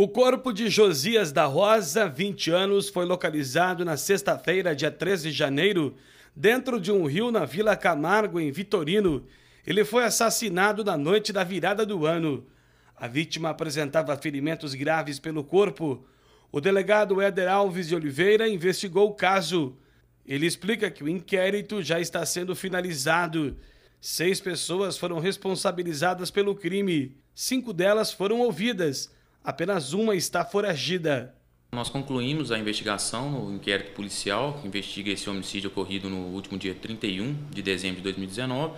O corpo de Josias da Rosa, 20 anos, foi localizado na sexta-feira, dia 13 de janeiro, dentro de um rio na Vila Camargo, em Vitorino. Ele foi assassinado na noite da virada do ano. A vítima apresentava ferimentos graves pelo corpo. O delegado Éder Alves de Oliveira investigou o caso. Ele explica que o inquérito já está sendo finalizado. Seis pessoas foram responsabilizadas pelo crime. Cinco delas foram ouvidas apenas uma está foragida. Nós concluímos a investigação no inquérito policial que investiga esse homicídio ocorrido no último dia 31 de dezembro de 2019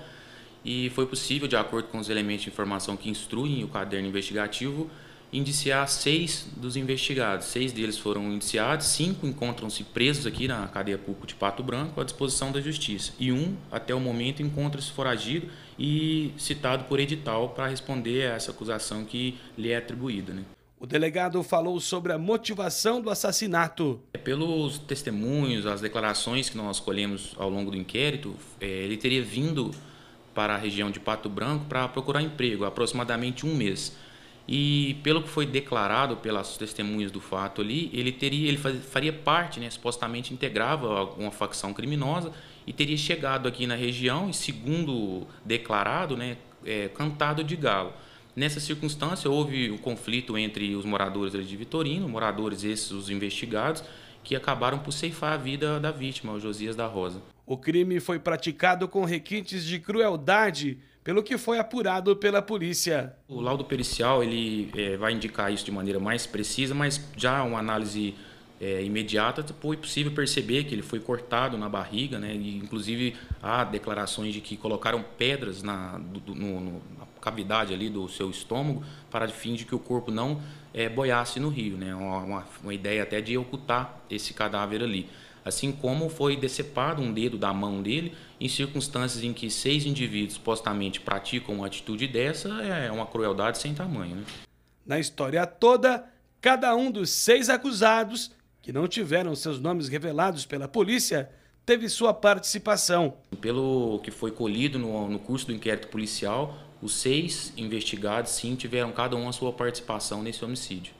e foi possível, de acordo com os elementos de informação que instruem o caderno investigativo, indiciar seis dos investigados. Seis deles foram indiciados, cinco encontram-se presos aqui na cadeia pública de Pato Branco à disposição da justiça e um, até o momento, encontra-se foragido e citado por edital para responder a essa acusação que lhe é atribuída. Né? O delegado falou sobre a motivação do assassinato. É, pelos testemunhos, as declarações que nós colhemos ao longo do inquérito, é, ele teria vindo para a região de Pato Branco para procurar emprego, aproximadamente um mês. E pelo que foi declarado pelas testemunhas do fato ali, ele teria, ele faria parte, né, supostamente integrava alguma facção criminosa e teria chegado aqui na região e segundo declarado, né, é, cantado de galo. Nessa circunstância, houve o um conflito entre os moradores de Vitorino, moradores esses, os investigados, que acabaram por ceifar a vida da vítima, o Josias da Rosa. O crime foi praticado com requintes de crueldade, pelo que foi apurado pela polícia. O laudo pericial ele é, vai indicar isso de maneira mais precisa, mas já uma análise é, imediata foi possível perceber que ele foi cortado na barriga, né? E, inclusive há declarações de que colocaram pedras na, do, no, no, cavidade ali do seu estômago para fim de que o corpo não é, boiasse no rio, né? Uma, uma, ideia até de ocultar esse cadáver ali. Assim como foi decepado um dedo da mão dele, em circunstâncias em que seis indivíduos supostamente praticam uma atitude dessa, é uma crueldade sem tamanho. Né? Na história toda, cada um dos seis acusados, que não tiveram seus nomes revelados pela polícia, teve sua participação. Pelo que foi colhido no, no curso do inquérito policial, os seis investigados, sim, tiveram cada um a sua participação nesse homicídio.